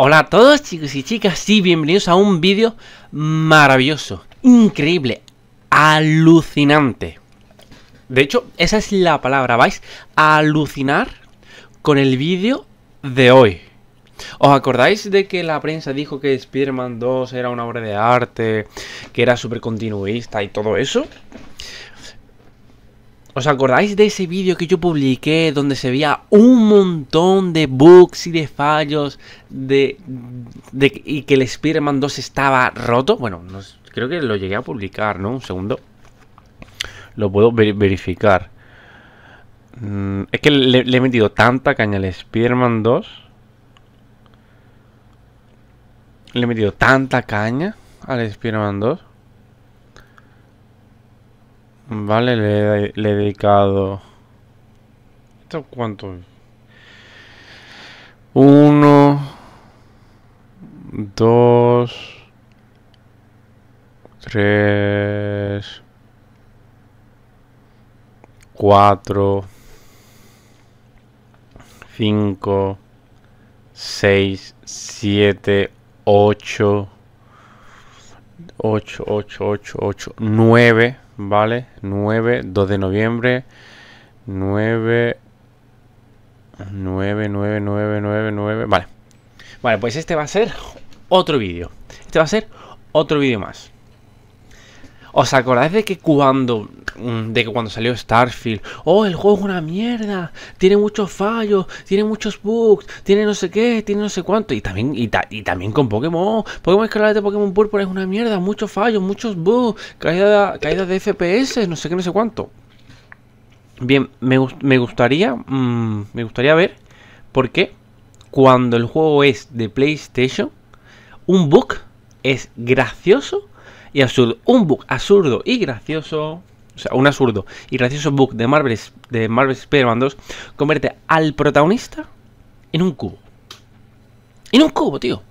Hola a todos chicos y chicas y bienvenidos a un vídeo maravilloso, increíble, alucinante. De hecho, esa es la palabra, vais a alucinar con el vídeo de hoy. ¿Os acordáis de que la prensa dijo que Spiderman 2 era una obra de arte, que era súper continuista y todo eso? ¿Os acordáis de ese vídeo que yo publiqué donde se veía un montón de bugs y de fallos de, y que el Spider-Man 2 estaba roto? Bueno, creo que lo llegué a publicar, ¿no? Un segundo. Lo puedo verificar. Mm, es que le, he metido tanta caña al spider 2. Le he metido tanta caña al spider 2. Vale, le, he dedicado... ¿Esto cuánto? Uno... Dos... Tres... Cuatro... Cinco... Seis... Siete... Ocho... Ocho, ocho, ocho, ocho... Nueve... Vale, 9, 2 de noviembre. 9, 9, 9, 9, 9, 9. Vale. Vale, pues este va a ser otro vídeo. Este va a ser otro vídeo más. ¿Os acordáis de que cuando mm, de que cuando salió Starfield, oh, el juego es una mierda, tiene muchos fallos, tiene muchos bugs, tiene no sé qué, tiene no sé cuánto y también y, también con Pokémon, oh, Pokémon Escalada de Pokémon Púrpura es una mierda, muchos fallos, muchos bugs, caída de FPS, no sé qué, no sé cuánto. Bien, me, gustaría mm, me gustaría ver por qué cuando el juego es de PlayStation un bug es gracioso y absurdo. Un bug absurdo y gracioso. O sea, un absurdo y gracioso bug de Marvel, de Marvel Spider-Man 2 convierte al protagonista en un cubo. En un cubo, tío.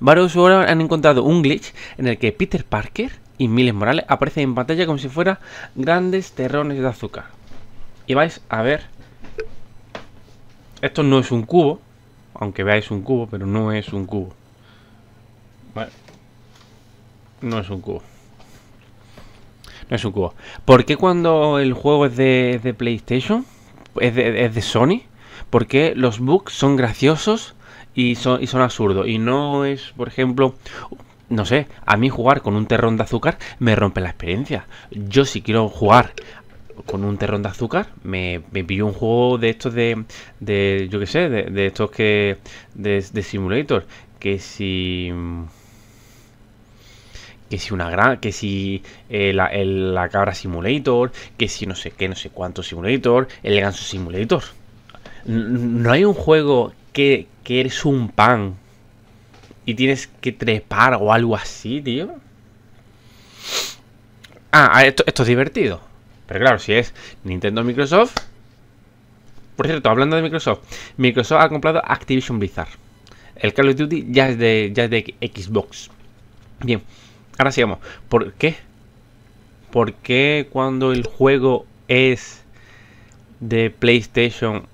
Varios ahora han encontrado un glitch en el que Peter Parker y Miles Morales aparecen en pantalla como si fueran grandes terrones de azúcar. Y vais a ver. Esto no es un cubo, aunque veáis un cubo, pero no es un cubo. Vale. No es un cubo. No es un cubo. ¿Por qué cuando el juego es de, PlayStation? Es de, es de Sony. porque los bugs son graciosos y son, y son absurdos? Y no es, por ejemplo, no sé, a mí jugar con un terrón de azúcar me rompe la experiencia. Yo si quiero jugar con un terrón de azúcar, me, me pillo un juego de estos de, de yo qué sé, de, de, estos que, de, de Simulator, que si que si una gran, que si eh, la, cabra simulator, que si no sé qué, no sé cuánto simulator, el ganso simulator. No hay un juego que, que eres un pan y tienes que trepar o algo así, tío. Ah, ah, esto, esto es divertido. Pero claro, si es Nintendo Microsoft. Por cierto, hablando de Microsoft, Microsoft ha comprado Activision Blizzard. El Call of Duty ya es de, ya es de Xbox. Bien, Ahora sigamos. ¿Por qué? ¿Por qué cuando el juego es de PlayStation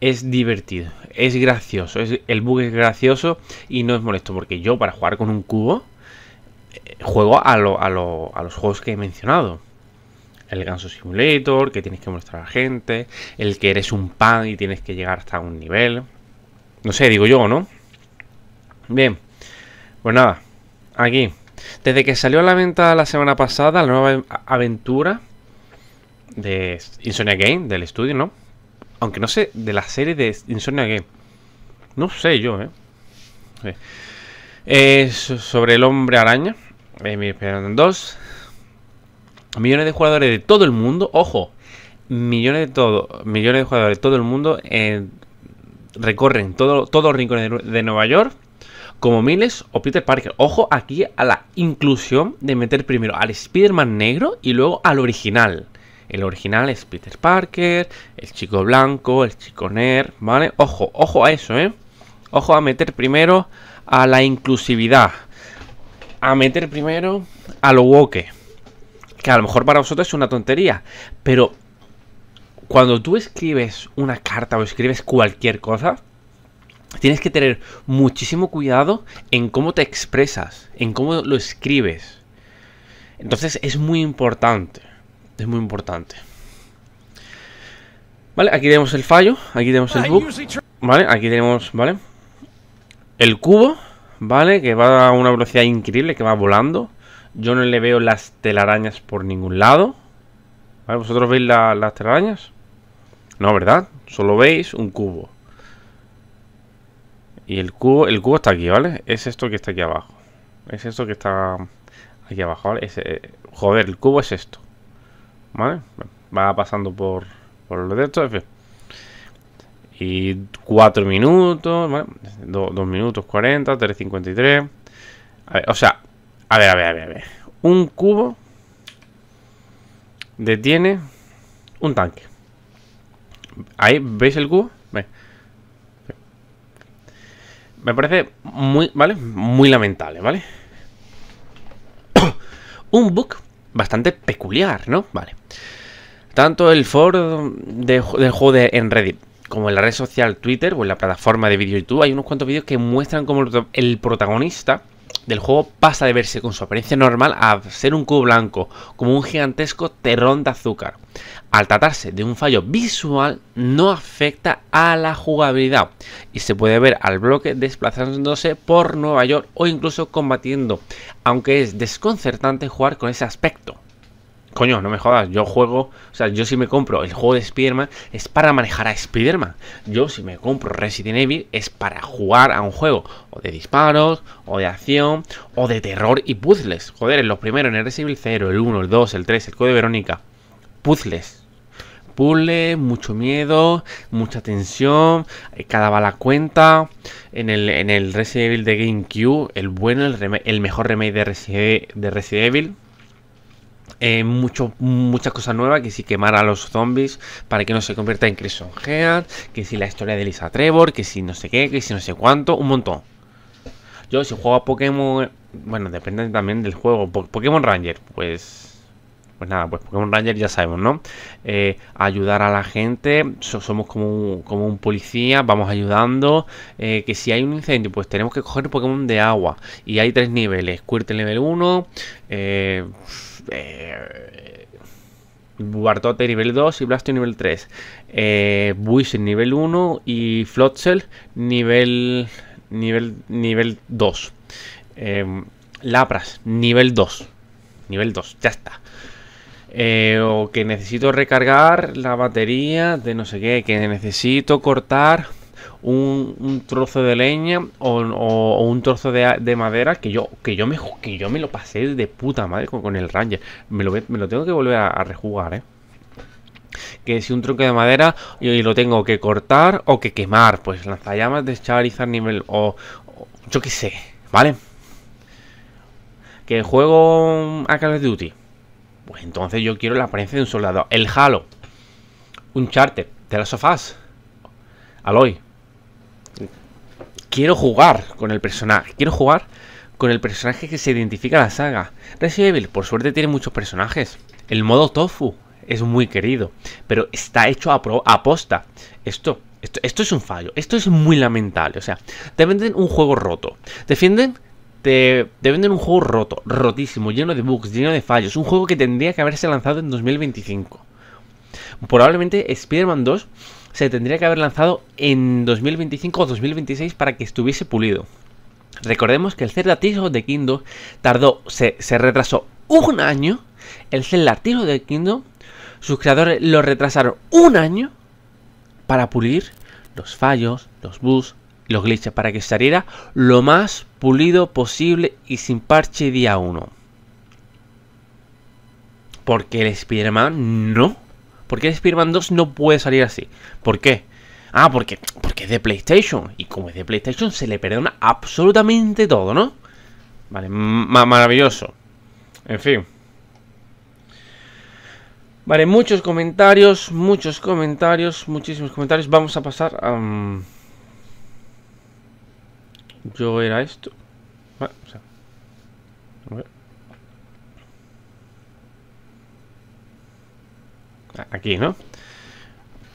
es divertido, es gracioso, es, el bug es gracioso y no es molesto? Porque yo para jugar con un cubo eh, juego a, lo, a, a los juegos que he mencionado el Ganso Simulator, que tienes que mostrar a la gente, el que eres un pan y tienes que llegar hasta un nivel. No sé, digo yo, ¿no? Bien, pues nada, aquí. Desde que salió a la venta la semana pasada la nueva aventura de Insomnia Game, del estudio, ¿no? Aunque no sé, de la serie de Insomnia Game. No sé yo, ¿eh? eh sobre el hombre araña. Eh, mi 2. Millones de jugadores de todo el mundo. Ojo, millones de todo, millones de jugadores de todo el mundo eh, recorren todo, todos los rincones de Nueva York como Miles o Peter Parker. Ojo aquí a la inclusión de meter primero al Spider-Man negro y luego al original. El original es Peter Parker, el chico blanco, el chico nerd, ¿vale? Ojo, ojo a eso, ¿eh? Ojo a meter primero a la inclusividad. A meter primero a lo woke. Que a lo mejor para vosotros es una tontería. Pero cuando tú escribes una carta o escribes cualquier cosa, tienes que tener muchísimo cuidado en cómo te expresas, en cómo lo escribes. Entonces es muy importante. Es muy importante. Vale, aquí tenemos el fallo, aquí tenemos el bug. Vale, aquí tenemos, ¿vale? El cubo, ¿vale? Que va a una velocidad increíble, que va volando. Yo no le veo las telarañas por ningún lado. ¿Vosotros veis las telarañas? No, ¿verdad? Solo veis un cubo. Y el cubo, el cubo está aquí, ¿vale? Es esto que está aquí abajo. Es esto que está aquí abajo, ¿vale? Eh, joder, el cubo es esto. ¿Vale? Va pasando por, lo de esto, en fin. Y 4 minutos, ¿vale? 2 minutos 40, 3.53. A ver, o sea, a ver, a ver, a ver, a ver. Un cubo detiene un tanque. Ahí, ¿veis el cubo? Me parece muy, ¿vale? Muy lamentable, ¿vale? Un book bastante peculiar, ¿no? Vale. Tanto el foro del juego en Reddit como en la red social Twitter o en la plataforma de vídeo YouTube hay unos cuantos vídeos que muestran cómo el protagonista del juego pasa de verse con su apariencia normal a ser un cubo blanco, como un gigantesco terrón de azúcar al tratarse de un fallo visual, no afecta a la jugabilidad y se puede ver al bloque desplazándose por Nueva York o incluso combatiendo, aunque es desconcertante jugar con ese aspecto. Coño, no me jodas, yo juego, o sea, yo si me compro el juego de Spider-Man es para manejar a Spider-Man. Yo si me compro Resident Evil es para jugar a un juego o de disparos, o de acción, o de terror y puzzles. Joder, en los primeros, en Resident Evil 0, el 1, el 2, el 3, el Código de Verónica, puzzles puzzle, mucho miedo, mucha tensión, eh, cada bala cuenta. En el, en el Resident Evil de GameCube, el bueno, el, el mejor remake de Resident, e-, de Evil. Eh, mucho, muchas cosas nuevas, que si quemar a los zombies para que no se convierta en Crimson Head, que si la historia de Lisa Trevor, que si no sé qué, que si no sé cuánto, un montón. Yo si juego a Pokémon, bueno, depende también del juego, Pokémon Ranger, pues pues nada, pues Pokémon Ranger ya sabemos, ¿no? Eh, ayudar a la gente, somos como un, policía, vamos ayudando. Eh, que si hay un incendio, pues tenemos que coger Pokémon de agua. Y hay tres niveles, Squirtle eh, nivel 1, eh, nivel 2 y Blastoise, nivel 3. Eh, en nivel 1 y Flotsel nivel, nivel, nivel 2. Lapras nivel 2. Nivel 2, ya está. Eh, o que necesito recargar la batería de no sé qué, que necesito cortar un, trozo de leña o, un trozo de, madera que yo, que, yo me, que yo me lo pasé de puta madre con, el Ranger. Me lo, tengo que volver a, rejugar, ¿eh? que si un tronco de madera y, lo tengo que cortar o que quemar, pues lanzallamas de Charizard nivel o, yo qué sé, ¿vale? Que juego a Call of Duty pues entonces yo quiero la apariencia de un soldado. El Halo. Un charter. De las sofás. Aloy. Quiero jugar con el personaje. Quiero jugar con el personaje que se identifica a la saga. Resident Evil, por suerte, tiene muchos personajes. El modo tofu es muy querido, pero está hecho a, pro, posta. Esto, esto, esto es un fallo, esto es muy lamentable. O sea, te venden un juego roto, defienden te, venden un juego roto, rotísimo, lleno de bugs, lleno de fallos. Un juego que tendría que haberse lanzado en 2025. Probablemente Spider-Man 2 se tendría que haber lanzado en 2025 o 2026 para que estuviese pulido. Recordemos que el Zelda tiro de Kingdom tardó, se, retrasó un año. El Zelda tiro de Kingdom, sus creadores lo retrasaron un año para pulir los fallos, los bugs, los glitches para que saliera lo más pulido posible y sin parche día 1. Porque el Spider-Man no. Porque el Spider-Man 2 no puede salir así. ¿Por qué? Ah, porque, porque es de PlayStation. Y como es de PlayStation, se le perdona absolutamente todo, ¿no? Vale, maravilloso. En fin. Vale, muchos comentarios, muchos comentarios, muchísimos comentarios. Vamos a pasar a... Yo era esto. Ah, aquí, ¿no?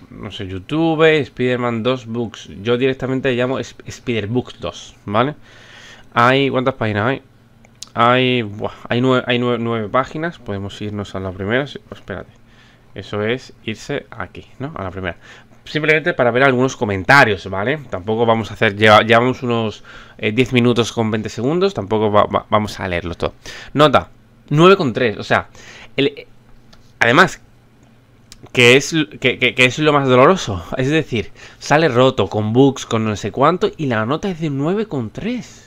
No sé, YouTube, spiderman 2 Books. Yo directamente le llamo Spider Books 2, ¿vale? Hay. ¿Cuántas páginas hay? Hay. Buah, hay, nueve, páginas. Podemos irnos a la primera. Pues espérate. Eso es irse aquí, ¿no? A la primera simplemente para ver algunos comentarios, ¿vale? Tampoco vamos a hacer, llevamos unos 10 eh, minutos con 20 segundos, tampoco vamos a leerlo todo. Nota, 9,3, o sea, además, que es, que, es lo más doloroso, es decir, sale roto, con bugs, con no sé cuánto, y la nota es de 9,3.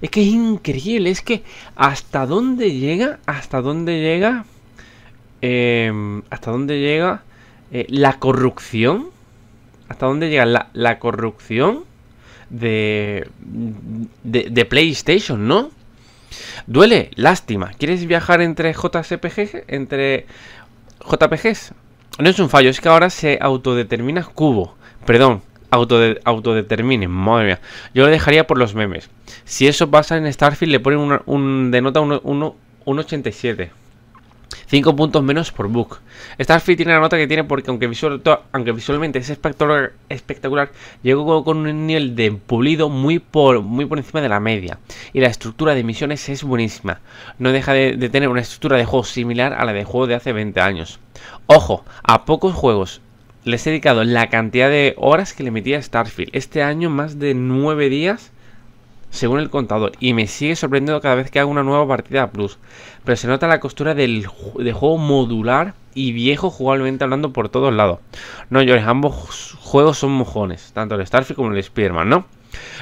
Es que es increíble, es que hasta dónde llega, hasta dónde llega, em, hasta dónde llega eh, la corrupción hasta dónde llega la, corrupción de, de, PlayStation, ¿no? Duele, lástima. ¿Quieres viajar entre jcpg entre JPGs? No es un fallo, es que ahora se autodetermina cubo. Perdón, autode autodetermine, madre mía. Yo lo dejaría por los memes. Si eso pasa en Starfield, le ponen un, un de nota 1.87. 5 puntos menos por book. Starfield tiene la nota que tiene porque aunque, visualmente es espectacular, espectacular, llegó con un nivel de pulido muy por, encima de la media. Y la estructura de misiones es buenísima. No deja de, tener una estructura de juego similar a la de juego de hace 20 años. Ojo, a pocos juegos les he dedicado la cantidad de horas que le metí a Starfield. Este año más de 9 días según el contador, y me sigue sorprendiendo cada vez que hago una nueva partida Plus. Pero se nota la costura del, juego modular y viejo jugablemente hablando por todos lados. No llores, ambos juegos son mojones, tanto el Starfield como el spider ¿no?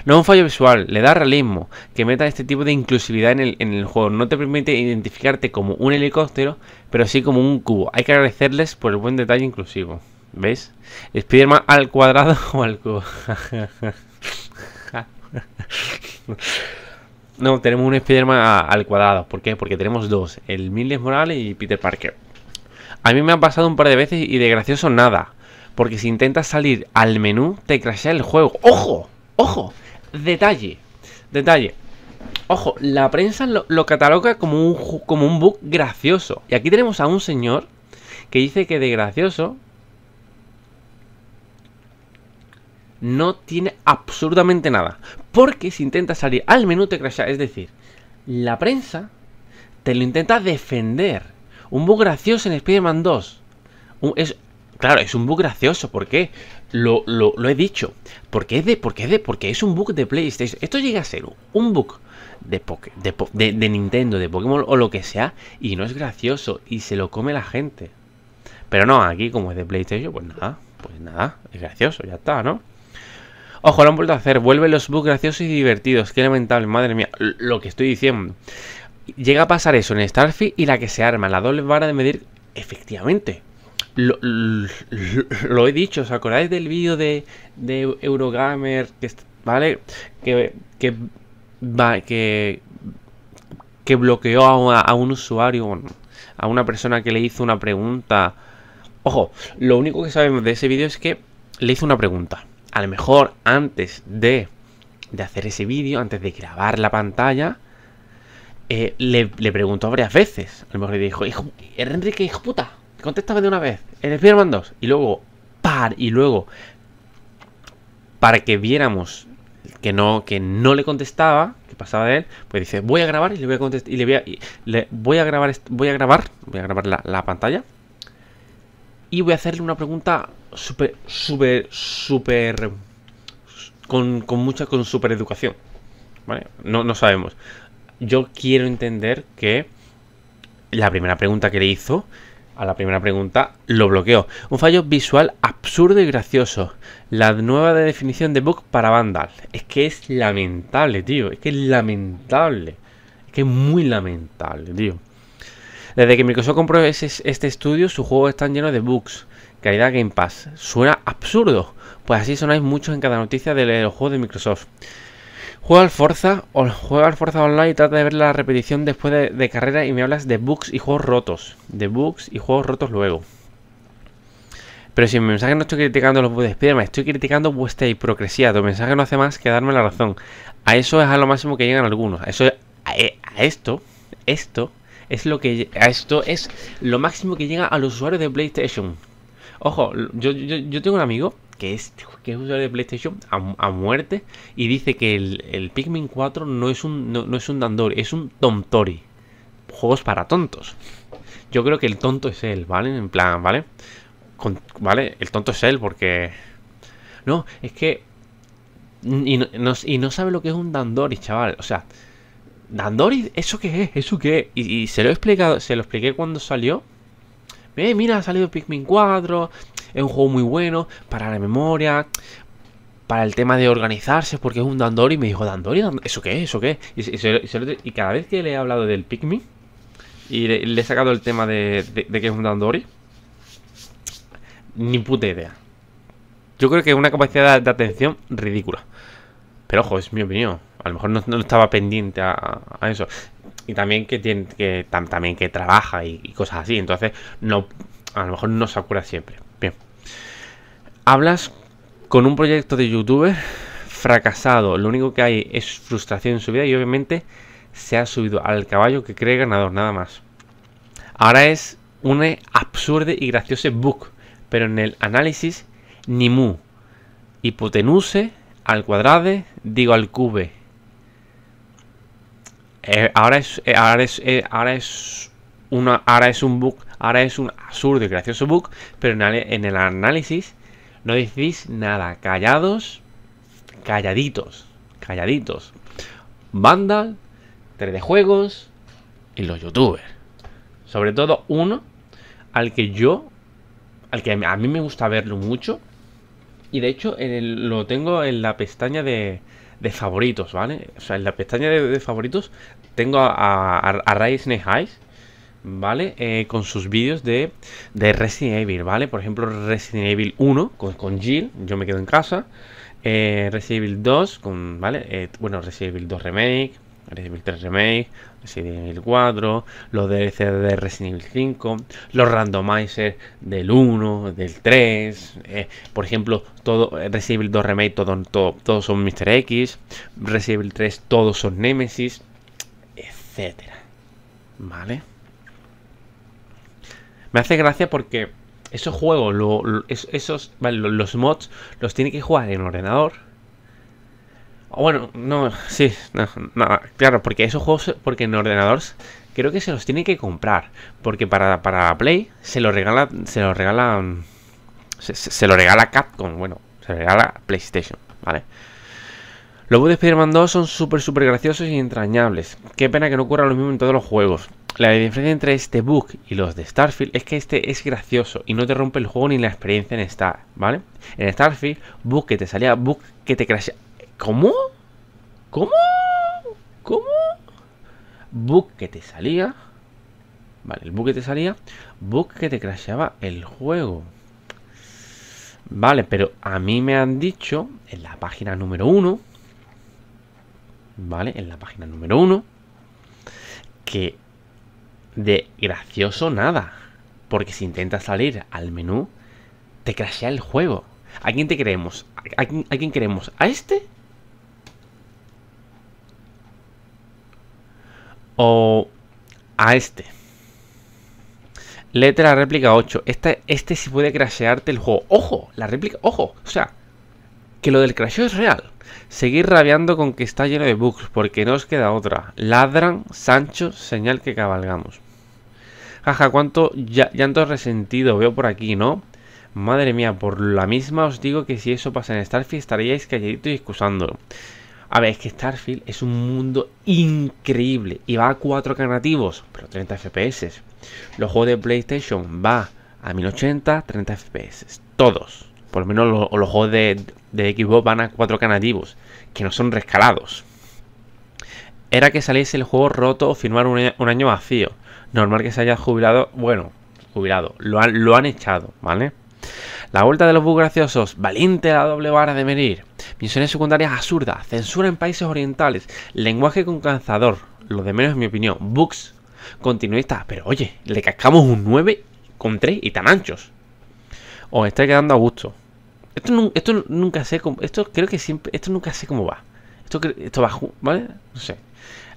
No es un fallo visual, le da realismo, que meta este tipo de inclusividad en el, juego. No te permite identificarte como un helicóptero, pero sí como un cubo. Hay que agradecerles por el buen detalle inclusivo. ¿Ves? Spider-Man al cuadrado o al cubo. no, tenemos un Spiderman al cuadrado. ¿Por qué? Porque tenemos dos: el Miles Morales y Peter Parker. A mí me ha pasado un par de veces y de gracioso nada. Porque si intentas salir al menú, te crashea el juego. ¡Ojo! ¡Ojo! Detalle. Detalle. Ojo, la prensa lo, cataloga como un, como un bug gracioso. Y aquí tenemos a un señor que dice que de gracioso no tiene absolutamente nada. Porque si intenta salir al menú te crasha. Es decir, la prensa te lo intenta defender. Un bug gracioso en Spider-Man 2. es, claro, es un bug gracioso. ¿Por qué? Lo, he dicho. Porque es de, porque es de, porque es un bug de PlayStation. Esto llega a ser un bug de, Nintendo, de Pokémon o lo que sea. Y no es gracioso. Y se lo come la gente. Pero no, aquí como es de PlayStation, pues nada. Pues nada, es gracioso, ya está, ¿no? Ojo, lo han vuelto a hacer. Vuelven los bugs graciosos y divertidos. Qué lamentable, madre mía. Lo que estoy diciendo. Llega a pasar eso en Starfield y la que se arma, la doble vara de medir, efectivamente. Lo, he dicho, ¿os acordáis del vídeo de, Eurogamer? Que, ¿Vale? Que, que, bloqueó a, un usuario, a una persona que le hizo una pregunta. Ojo, lo único que sabemos de ese vídeo es que le hizo una pregunta a lo mejor antes de, hacer ese vídeo, antes de grabar la pantalla, eh, le, preguntó varias veces. A lo mejor le dijo, hijo, Enrique, hijo puta, contéstame de una vez. El Spider-Man Y luego, par, y luego, para que viéramos que no, que no le contestaba, que pasaba de él, pues dice, voy a grabar y le voy a contestar, y le voy a, voy a grabar, voy a grabar, voy a grabar la, la pantalla. Y voy a hacerle una pregunta súper, súper, súper... Con, mucha, con super educación. ¿Vale? No, sabemos. Yo quiero entender que la primera pregunta que le hizo, a la primera pregunta, lo bloqueó. Un fallo visual absurdo y gracioso. La nueva definición de bug para Vandal. Es que es lamentable, tío. Es que es lamentable. Es que es muy lamentable, tío. Desde que Microsoft compró este estudio, sus juegos están llenos de bugs. Caridad Game Pass. Suena absurdo. Pues así sonáis muchos en cada noticia Del eh, juego de Microsoft. Juega al Forza, o juega al Forza Online y trata de ver la repetición después de, carrera y me hablas de bugs y juegos rotos. De bugs y juegos rotos luego. Pero si en mi mensaje no estoy criticando los bugs de Spiderman, estoy criticando vuestra hipocresía. Tu mensaje no hace más que darme la razón. A eso es a lo máximo que llegan algunos. eso, eh, esto, esto es lo que a esto es lo máximo que llega al usuario de PlayStation. Ojo, yo, yo, tengo un amigo que es, que usuario de PlayStation a, muerte y dice que el, el Pikmin 4 no es un no, es un Dandori, es un Tomtori. Juegos para tontos. Yo creo que el tonto es él, ¿vale? En plan, ¿vale? ¿Vale? El tonto es él porque... No, es que... Y no, sabe lo que es un Dandori, chaval. O sea, Dandori, ¿eso qué es? ¿Eso qué es? Y, se lo he explicado, se lo expliqué cuando salió eh, mira, ha salido Pikmin 4, es un juego muy bueno para la memoria, para el tema de organizarse, porque es un Dandori. Y me dijo, ¿Dandori? ¿Eso qué es? ¿Eso qué Y, cada vez que le he hablado del Pikmin y le, he sacado el tema de, que es un Dandori, ni puta idea. Yo creo que es una capacidad de, atención ridícula. Pero ojo, es mi opinión. A lo mejor no, estaba pendiente a, eso y también que tiene que también que trabaja y, cosas así entonces no a lo mejor no se cura siempre bien hablas con un proyecto de youtuber fracasado lo único que hay es frustración en su vida y obviamente se ha subido al caballo que cree ganador nada más ahora es un absurdo y gracioso book pero en el análisis ni mu hipotenuse al cuadrado digo al cube eh, ahora es, eh, ahora es, eh, ahora es una, ahora es un bug, ahora es un absurdo y gracioso bug, pero en, el análisis no decís nada, callados, calladitos, calladitos. Banda, 3D juegos y los youtubers. Sobre todo uno al que yo, al que a mí me gusta verlo mucho. Y de hecho lo tengo en la pestaña de, de favoritos, ¿vale? O sea, en la pestaña de, favoritos tengo a, a, a Eyes, ¿vale? Eh, con sus vídeos de, de, Resident Evil, ¿vale? Por ejemplo, Resident Evil 1 con, con Jill, yo me quedo en casa. Eh, Resident Evil 2 con, ¿vale? Eh, bueno, Resident Evil 2 Remake, Resident Evil 3 Remake, Resident Evil 4, los DLC de Resident Evil 5, los randomizers del 1, del 3, eh, por ejemplo, todo eh, Resident Evil 2 Remake, todos son Mr. X, Resident Evil 3, todos son Nemesis, etcétera. ¿Vale? Me hace gracia porque esos juegos, los mods, los tiene que jugar en ordenador Ah, bueno, no, sí, nada claro, porque esos juegos, porque en ordenadores creo que se los tiene que comprar, porque para, para Play se lo regala, se lo regala, se, lo regala Capcom, bueno, se lo regala PlayStation, ¿vale? Los bugs de Spider-Man 2 son súper, súper graciosos y entrañables. Qué pena que no ocurra lo mismo en todos los juegos. La diferencia entre este bug y los de Starfield es que este es gracioso y no te rompe el juego ni la experiencia en Star, ¿vale? En Starfield, bug que te salía, bug que te crashea ¿Cómo? ¿Cómo? ¿Cómo? Bug que te salía. Vale, el buque te salía. Bug te crasheaba el juego. Vale, pero a mí me han dicho en la página número uno... Vale, en la página número uno... Que de gracioso nada. Porque si intentas salir al menú, te crashea el juego. ¿A quién te creemos? ¿A, quién? a quién, creemos? ¿A este? a este. Letra réplica 8. Este, este puede crashearte el juego. ¡Ojo! La réplica, ojo. O sea, que lo del crasheo es real. Seguir rabiando con que está lleno de bugs, porque no os queda otra. Ladran, Sancho, señal que cabalgamos. Jaja, cuánto ya, llanto resentido veo por aquí, ¿no? Madre mía, por la misma os digo que si eso pasa en Starfield estaríais calladito y excusándolo. A ver, es que Starfield es un mundo increíble y va a 4K nativos, pero 30 FPS. Los juegos de PlayStation va a 1080, 30 FPS. Todos. Por lo menos los, juegos de, Xbox van a 4K nativos, que no son rescalados. Era que saliese el juego roto o firmar un, año vacío. Normal que se haya jubilado, bueno, jubilado, lo han echado, ¿vale? La vuelta de los bugs graciosos, valiente la doble vara de medir, misiones secundarias absurdas, censura en países orientales, lenguaje con cansador lo de menos en mi opinión, Bugs continuistas, pero oye, le cascamos un 9 con 3 y tan anchos. Os está quedando a gusto. Esto, nunca sé cómo, esto creo que siempre, esto nunca sé cómo va. Esto, esto va, ¿vale? No sé.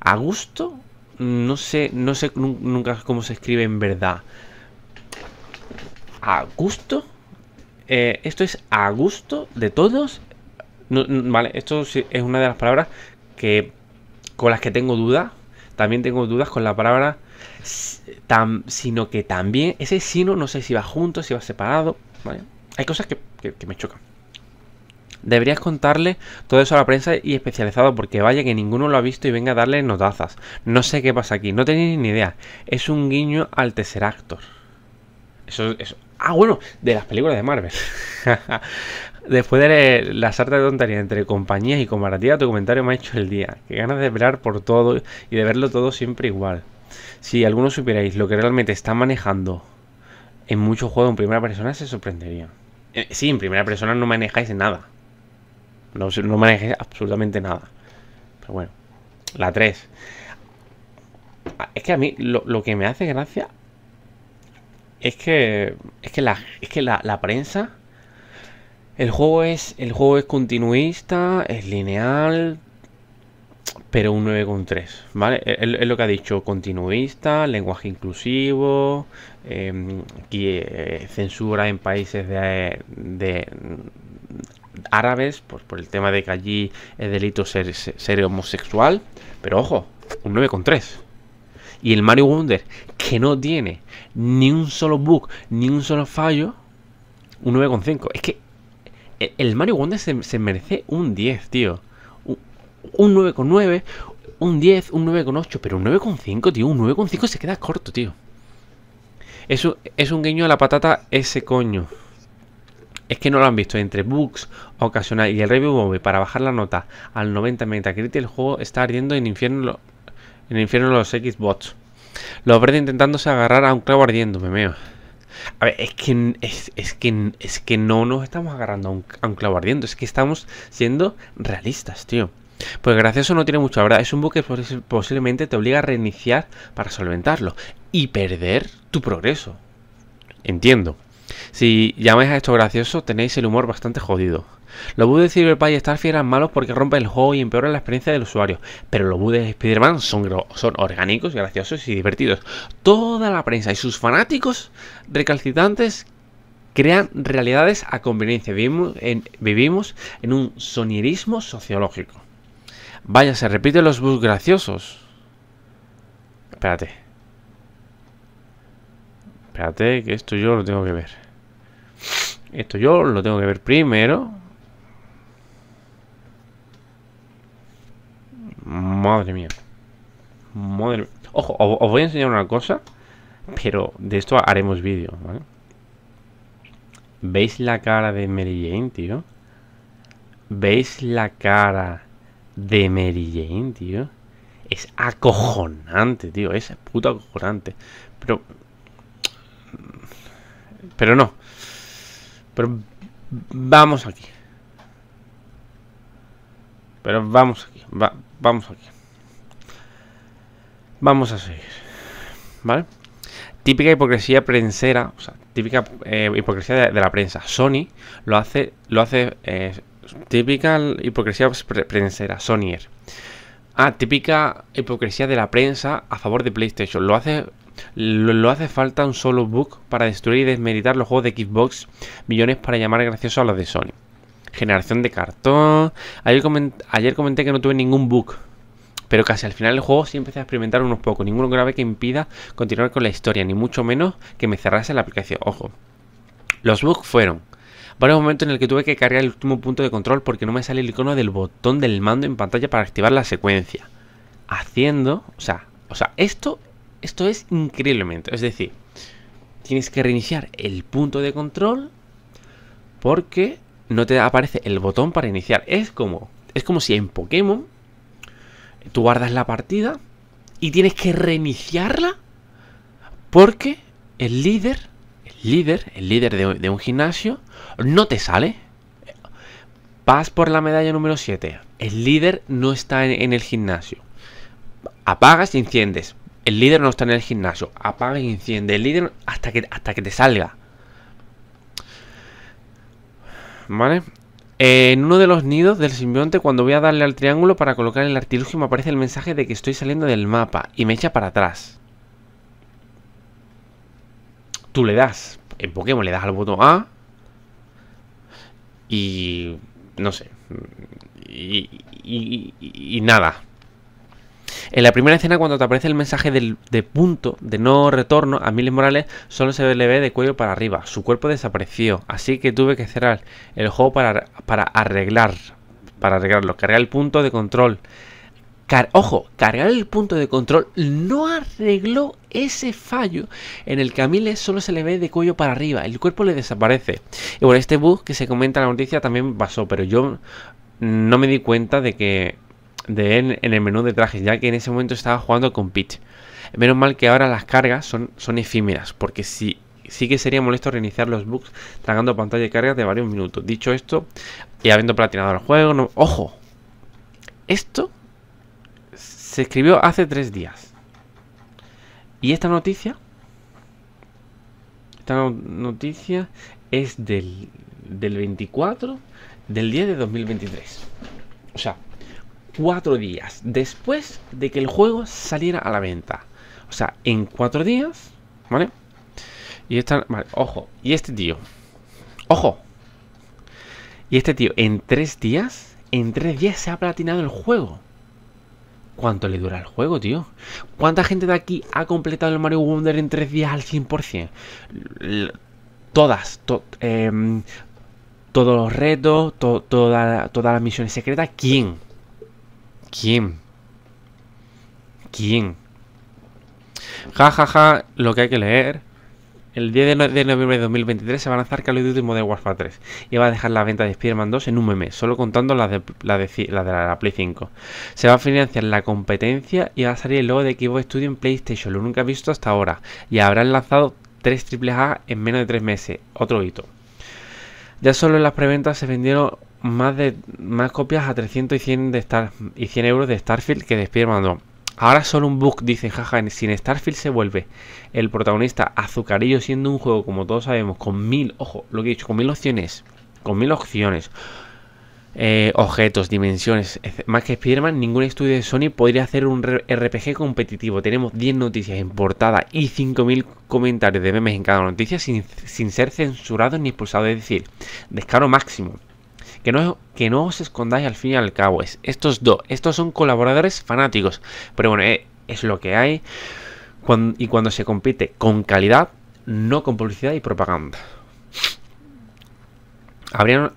A gusto, no sé, no sé nunca cómo se escribe en verdad. A gusto eh, esto es a gusto de todos. vale, esto es una de las palabras que con las que tengo dudas. También tengo dudas con la palabra sino que también. Ese sino no sé si va junto, si va separado. Hay cosas que, me chocan. Deberías contarle todo eso a la prensa y especializado porque vaya que ninguno lo ha visto y venga a darle notazas. No sé qué pasa aquí, no tenéis ni idea. Es un guiño al Tesseractor. Eso, es. Ah, bueno, de las películas de Marvel. Después de la sarta de tontería entre compañías y comparativa, tu comentario me ha hecho el día. ¿Qué ganas de esperar por todo y de verlo todo siempre igual. Si alguno supierais lo que realmente está manejando en muchos juegos en primera persona, se sorprendería. Eh, sí, en primera persona no manejáis nada. No, manejáis absolutamente nada. Pero bueno, la 3. Ah, es que a mí lo que me hace gracia es que, es que, la, es que la, prensa, el juego, es, el juego es continuista, es lineal, pero un 9,3, ¿vale? Es, lo que ha dicho, continuista, lenguaje inclusivo, em, eh, censura en países de, árabes, por el tema de que allí es delito ser, ser homosexual, pero ojo, un 9,3. Y el Mario Wonder, que no tiene ni un solo bug, ni un solo fallo, un 9,5. Es que e, el Mario Wonder se, merece un 10, tío. Un 9,9, un 10, un 9,8, pero un 9,5, tío. Un 9,5 se queda corto, tío. Eso es un guiño a la patata ese coño. Es que no lo han visto. Entre bugs ocasional y el review bombe para bajar la nota al 90 Metacritic, el juego está ardiendo en infierno en el infierno los X-Bots. Los verdes intentándose agarrar a un clavo ardiendo, me meo. A ver, es que, es, es, que, es que no nos estamos agarrando a un, clavo ardiendo. Es que estamos siendo realistas, tío. Pues gracioso no tiene mucho, ¿verdad? Es un buque que posiblemente te obliga a reiniciar para solventarlo y perder tu progreso. Entiendo. Si llamáis a esto gracioso, tenéis el humor bastante jodido. Los bugs de Cyberpunk y Starfield eran malos porque rompen el juego y empeoran la experiencia del usuario, pero los bugs de Spider-Man son, orgánicos, graciosos y divertidos. Toda la prensa y sus fanáticos recalcitrantes crean realidades a conveniencia. Vivimos en, vivimos en un sonierismo sociológico. Vaya, se repiten los bugs graciosos. Espérate. Espérate, que esto yo lo tengo que ver. Esto yo lo tengo que ver primero. Madre mía. Madre mía. Ojo, os voy a enseñar una cosa. Pero de esto haremos vídeo, ¿vale? ¿Veis la cara de Mary Jane, tío? ¿Veis la cara de Mary Jane, tío? Es acojonante, tío. Es puto acojonante. Pero... Pero no. Pero vamos aquí. Pero vamos aquí. Va, Vamos aquí. Vamos a seguir. ¿Vale? Típica hipocresía prensera, típica eh, hipocresía de, la prensa. Sony lo hace, lo hace, eh, típica hipocresía prensera, Sonyer. Ah, típica hipocresía de la prensa a favor de PlayStation. Lo hace lo, hace falta un solo book para destruir y desmeritar los juegos de Xbox millones para llamar gracioso a los de Sony generación de cartón. Ayer, comenté que no tuve ningún bug pero casi al final del juego sí empecé a experimentar unos pocos, ninguno grave que impida continuar con la historia, ni mucho menos que me cerrase la aplicación. Ojo, los bugs fueron varios momento en el que tuve que cargar el último punto de control porque no me sale el icono del botón del mando en pantalla para activar la secuencia. Haciendo, o sea, o sea, esto, esto es increíblemente, es decir, tienes que reiniciar el punto de control porque no te aparece el botón para iniciar. Es como, es como si en Pokémon tú guardas la partida y tienes que reiniciarla porque el líder, el líder, el líder de, un gimnasio no te sale. Vas por la medalla número 7. El líder no está en, el gimnasio. Apagas y enciendes. El líder no está en el gimnasio. Apaga y enciende. El líder hasta que, hasta que te salga. ¿vale? Eh, en uno de los nidos del simbionte, cuando voy a darle al triángulo para colocar el artilugio, me aparece el mensaje de que estoy saliendo del mapa y me echa para atrás. Tú le das, en Pokémon le das al botón A y... no sé. y, y nada, en la primera escena, cuando te aparece el mensaje de punto, de no retorno, a Miles Morales solo se le ve de cuello para arriba. Su cuerpo desapareció, así que tuve que cerrar el juego para, para arreglar, para arreglarlo, cargar el punto de control. Ojo, cargar el punto de control no arregló ese fallo en el que a Miles solo se le ve de cuello para arriba, el cuerpo le desaparece. Y bueno, este bug que se comenta en la noticia también pasó, pero yo no me di cuenta de que de en el menú de trajes, ya que en ese momento estaba jugando con Peach. Menos mal que ahora las cargas son, son efímeras, porque sí, sí que sería molesto reiniciar los bugs tragando pantalla de cargas de varios minutos. Dicho esto, y habiendo platinado el juego, no, ¡ojo! Esto se escribió hace tres días. Y esta noticia, esta noticia es del, del 24 del 10 de 2023. O sea, cuatro días después de que el juego saliera a la venta. O sea, en cuatro días, ¿vale? Y esta, vale, ojo, y este tío, ojo, y este tío, en tres días, en tres días se ha platinado el juego. ¿Cuánto le dura el juego, tío? ¿Cuánta gente de aquí ha completado el Mario Wonder en tres días al 100%? todas, em, todos los retos, todas las misiones secretas, ¿quién? ¿Quién? ¿Quién? Ja, ja, ja, lo que hay que leer. El 10 de noviembre de 2023 se va a lanzar Call of Duty Modern Warfare 3 y va a dejar la venta de Spider-Man 2 en un meme solo contando las de, la de, la Play 5. Se va a financiar la competencia y va a salir el logo de Equivo Studio en PlayStation, lo nunca visto hasta ahora, y habrán lanzado 3 AAA en menos de 3 meses, otro hito. Ya solo en las preventas se vendieron más de más copias a 300 y 100, de y euros de Starfield que de spider Ahora solo un bug, dice jaja, sin Starfield se vuelve el protagonista azucarillo siendo un juego, como todos sabemos, con mil, ojo, lo que he dicho, con mil opciones, con mil opciones, eh, objetos, dimensiones, más que spider ningún estudio de Sony podría hacer un RPG competitivo. Tenemos 10 noticias en portada y 5.000 comentarios de memes en cada noticia sin, sin ser censurados ni expulsado es decir, descaro máximo. Que no, que no os escondáis al fin y al cabo. Es, estos dos, estos son colaboradores fanáticos. Pero bueno, eh, es lo que hay. y cuando se compite con calidad, no con publicidad y propaganda. Habría,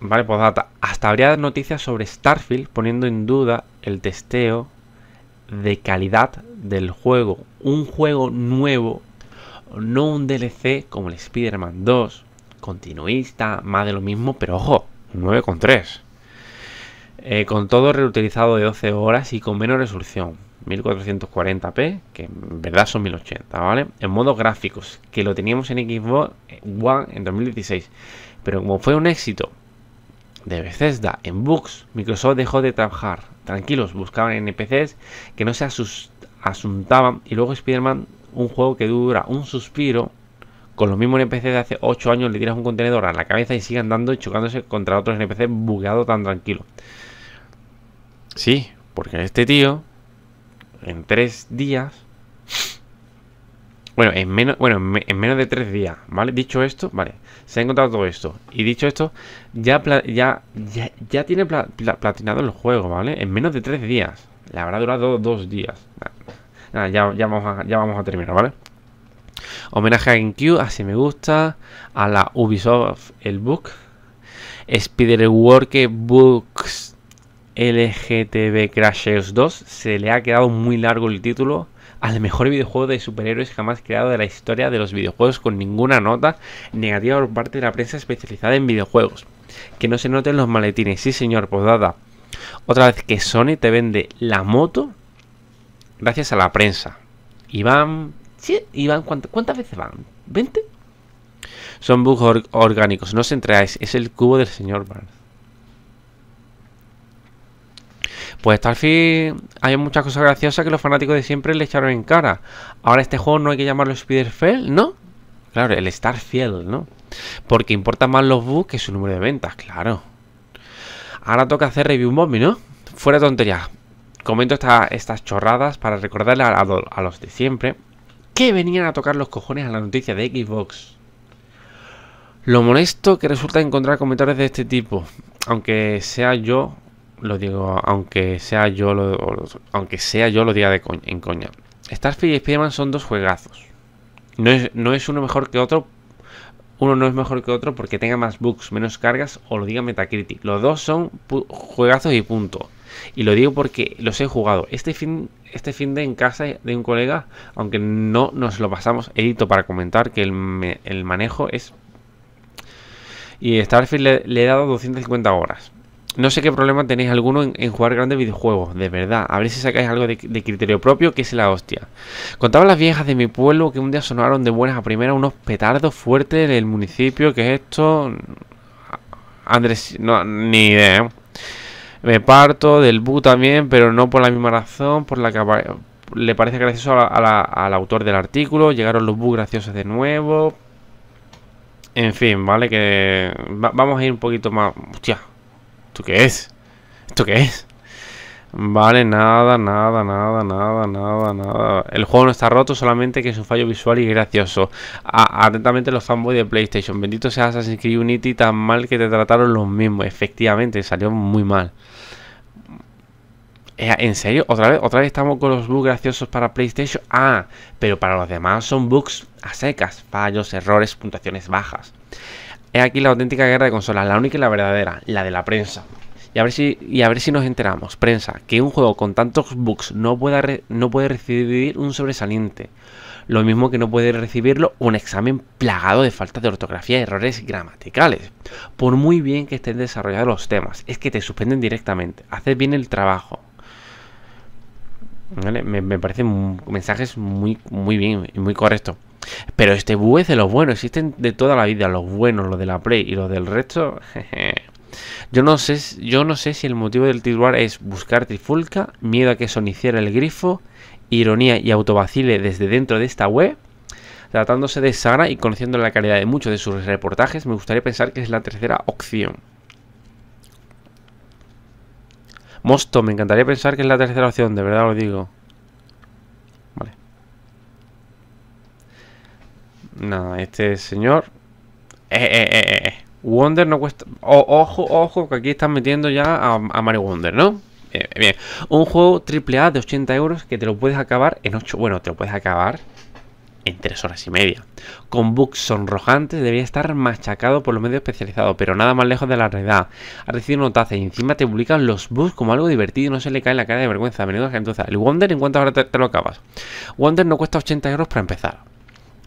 vale, pues hasta habría noticias sobre Starfield poniendo en duda el testeo de calidad del juego. Un juego nuevo, no un DLC como el Spider-Man 2 continuista, más de lo mismo, pero ojo, 9,3. Eh, con todo reutilizado de 12 horas y con menos resolución, 1440p, que en verdad son 1080, ¿vale? En modo gráficos, que lo teníamos en Xbox One en 2016, pero como fue un éxito de Bethesda en bugs, Microsoft dejó de trabajar. Tranquilos, buscaban NPCs que no se asuntaban y luego Spider-Man, un juego que dura un suspiro, con los mismos NPC de hace 8 años le tiras un contenedor a la cabeza y sigue andando y chocándose contra otros NPC bugueado tan tranquilo. Sí, porque este tío, en 3 días... Bueno, en menos, bueno, en, menos de 3 días, ¿vale? Dicho esto, vale, se ha encontrado todo esto. Y dicho esto, ya, ya, ya, tiene platinado el juego, ¿vale? En menos de 3 días. Le habrá durado 2 días. Nada, ya, ya, vamos a, ya vamos a terminar, ¿vale? Homenaje a GameCube, así me gusta. A la Ubisoft, el book. Spider Work Books LGTB Crashes 2. Se le ha quedado muy largo el título. Al mejor videojuego de superhéroes jamás creado de la historia de los videojuegos con ninguna nota negativa por parte de la prensa especializada en videojuegos. Que no se noten los maletines. Sí, señor, podada. Otra vez que Sony te vende la moto gracias a la prensa. Iván, y van, ¿cuántas, veces van? ¿20? Son bugs orgánicos, no os entreáis es el cubo del señor Barnes. Pues fin hay muchas cosas graciosas que los fanáticos de siempre le echaron en cara. Ahora este juego no hay que llamarlo Spider-Fell, ¿no? Claro, el Starfield, ¿no? Porque importan más los bugs que su número de ventas, claro. Ahora toca hacer review mommy, ¿no? Fuera tontería Comento estas chorradas para recordarle a los de siempre qué venían a tocar los cojones a la noticia de Xbox. Lo molesto que resulta encontrar comentarios de este tipo, aunque sea yo, lo digo, aunque sea yo, lo, aunque sea yo lo diga de coña, en coña. Starfield y Spider-Man son dos juegazos. No es, no es uno mejor que otro, uno no es mejor que otro porque tenga más bugs, menos cargas o lo diga Metacritic. Los dos son juegazos y punto. Y lo digo porque los he jugado. Este fin, este fin de en casa de un colega, aunque no nos lo pasamos, edito para comentar que el, manejo es... Y Starfield le, le, he dado 250 horas. No sé qué problema tenéis alguno en, jugar grandes videojuegos, de verdad. A ver si sacáis algo de, criterio propio, que es la hostia. Contaba las viejas de mi pueblo que un día sonaron de buenas a primeras unos petardos fuertes en el municipio, que es esto... Andrés... No, ni idea. ¿eh? Me parto del Bu también, pero no por la misma razón por la que le parece gracioso al autor del artículo. Llegaron los Bu graciosos de nuevo. En fin, ¿vale? Que vamos a ir un poquito más... Hostia, ¿esto qué es? ¿Esto qué es? Vale, nada, nada, nada, nada, nada, nada. El juego no está roto, solamente que es un fallo visual y gracioso. atentamente los fanboys de PlayStation. Bendito sea Assassin's Creed Unity tan mal que te trataron los mismos. Efectivamente, salió muy mal. Eh, ¿En serio? ¿Otra vez? ¿Otra vez estamos con los bugs graciosos para PlayStation? Ah, pero para los demás son bugs a secas. Fallos, errores, puntuaciones bajas. Es aquí la auténtica guerra de consolas, la única y la verdadera, la de la prensa. Y a ver si, y a ver si nos enteramos, prensa, que un juego con tantos bugs no, no puede recibir un sobresaliente. Lo mismo que no puede recibirlo un examen plagado de faltas de ortografía y errores gramaticales. Por muy bien que estén desarrollados los temas, es que te suspenden directamente. Haces bien el trabajo. Me, parecen mensajes muy, muy bien y muy correctos. Pero este bug es de los buenos, existen de toda la vida, los buenos, los de la Play y los del resto. Yo no sé, yo no sé si el motivo del titular es buscar trifulca, miedo a que hiciera el grifo, ironía y autovacile desde dentro de esta web. Tratándose de Sara y conociendo la calidad de muchos de sus reportajes, me gustaría pensar que es la tercera opción. Mosto, me encantaría pensar que es la tercera opción, de verdad lo digo. Vale. Nada, este señor... Eh, eh, eh, eh. eh. Wonder no cuesta. ojo, ojo, que aquí están metiendo ya a, Mario Wonder, ¿no? Bien, Un juego AAA de 80 euros que te lo puedes acabar en 8. Bueno, te lo puedes acabar en 3 horas y media. Con bugs sonrojantes, debería estar machacado por los medios especializados, pero nada más lejos de la realidad. Ha recibido notazas y encima te publican los bugs como algo divertido y no se le cae la cara de vergüenza. Menudo entonces, el Wonder, ¿en cuántas horas te, lo acabas? Wonder no cuesta 80 euros para empezar.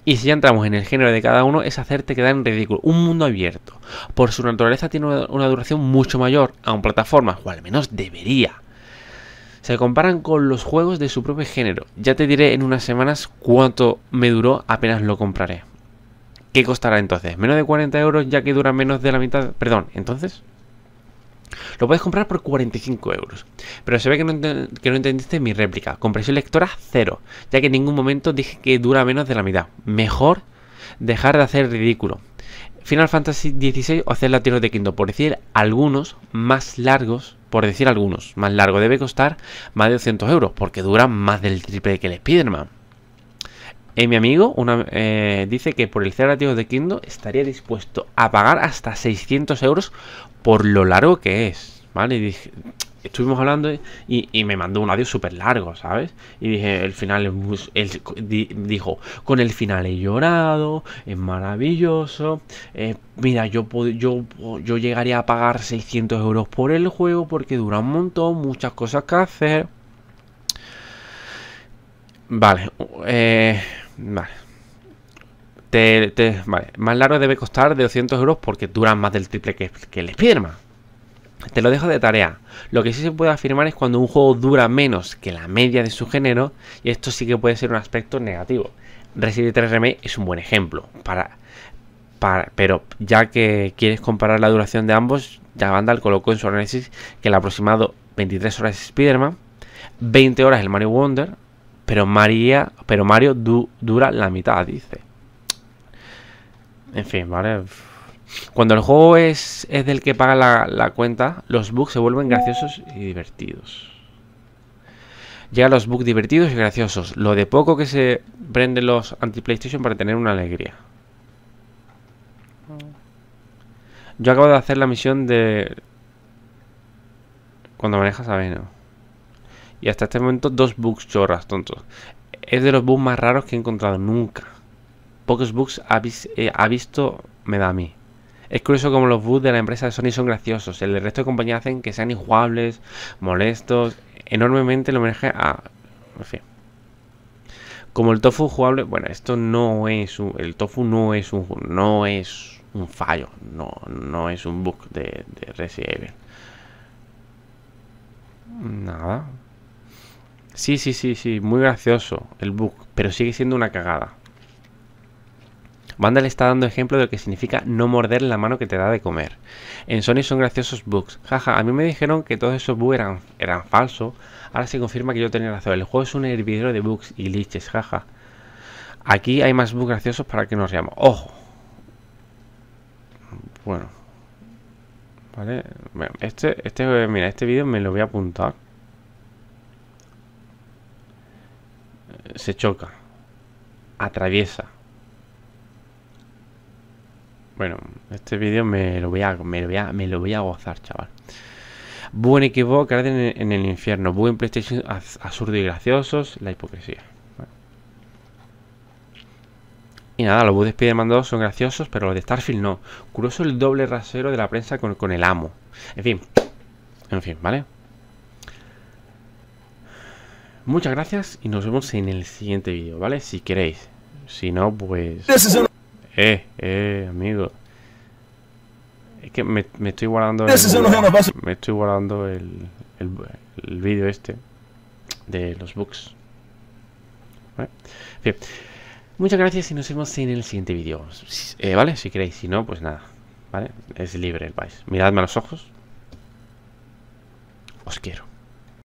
Y si ya entramos en el género de cada uno, es hacerte quedar en ridículo. Un mundo abierto. Por su naturaleza tiene una, duración mucho mayor a un plataforma, o al menos debería. Se comparan con los juegos de su propio género. Ya te diré en unas semanas cuánto me duró apenas lo compraré. ¿Qué costará entonces? Menos de 40 euros ya que dura menos de la mitad... Perdón, entonces... Lo puedes comprar por 45 euros. Pero se ve que no, entendiste mi réplica. Compresión lectora cero, ya que en ningún momento dije que dura menos de la mitad. Mejor dejar de hacer ridículo. Final Fantasy XVI o hacer la de Quinto, por decir algunos más largos, por decir algunos más largos, debe costar más de 200 euros, porque dura más del triple que el Spider-Man. Eh, mi amigo una, eh, dice que por el Zelda de Quinto estaría dispuesto a pagar hasta 600 euros por lo largo que es, ¿vale? Y estuvimos hablando y, me mandó un adiós súper largo, ¿sabes? Y dije, el final es dijo, con el final he llorado, es maravilloso, eh, mira, yo, yo, yo llegaría a pagar 600 euros por el juego porque dura un montón, muchas cosas que hacer. Vale, eh, vale. Te, más largo debe costar de 200 euros porque dura más del triple que, que el Spiderman. Te lo dejo de tarea. Lo que sí se puede afirmar es cuando un juego dura menos que la media de su género, y esto sí que puede ser un aspecto negativo. Resident Evil 3 Remake es un buen ejemplo, pero ya que quieres comparar la duración de ambos, ya Vandal colocó en su análisis que el aproximado 23 horas es Spider-Man, 20 horas el Mario Wonder, pero, María, pero Mario dura la mitad, dice. En fin, ¿vale? Cuando el juego es, es del que paga la, cuenta, los bugs se vuelven graciosos y divertidos. Ya los bugs divertidos y graciosos. Lo de poco que se prenden los anti-PlayStation para tener una alegría. Yo acabo de hacer la misión de... Cuando manejas a Veno Y hasta este momento dos bugs chorras, tontos. Es de los bugs más raros que he encontrado nunca. Pocos bugs eh, ha, visto me da a mí. Es curioso como los bugs de la empresa de Sony son graciosos. El resto de compañías hacen que sean injugables, molestos. Enormemente lo homenaje a... En fin. Como el tofu jugable... Bueno, esto no es un... El tofu no es un... No es un fallo. No, no es un bug de, de Resident Evil. Nada. Sí, sí, sí, sí. Muy gracioso el bug. Pero sigue siendo una cagada. Banda le está dando ejemplo de lo que significa no morder la mano que te da de comer. En Sony son graciosos bugs. Jaja, a mí me dijeron que todos esos bugs eran, falsos. Ahora se confirma que yo tenía razón. El juego es un hervidero de bugs y glitches, jaja. Aquí hay más bugs graciosos para que nos riamos. ¡Ojo! Bueno. Vale. Este, este, mira, este vídeo me lo voy a apuntar. Se choca. Atraviesa. Bueno, este vídeo me lo voy a, me lo voy a, me lo voy a gozar, chaval. Buen equipo, Arden en el infierno. Buen PlayStation absurdo y graciosos. La hipocresía. Y nada, los bugs de spider son graciosos, pero los de Starfield no. Curioso el doble rasero de la prensa con, con el amo. En fin. En fin, ¿vale? Muchas gracias y nos vemos en el siguiente vídeo, ¿vale? Si queréis. Si no, pues... Eh, eh, amigo. Es que me, estoy guardando. me estoy guardando el, el, vídeo este de los books. Muchas gracias y nos vemos en el siguiente vídeo. Eh, ¿Vale? Si queréis, si no, pues nada. ¿Vale? Es libre el país. Miradme a los ojos. Os quiero.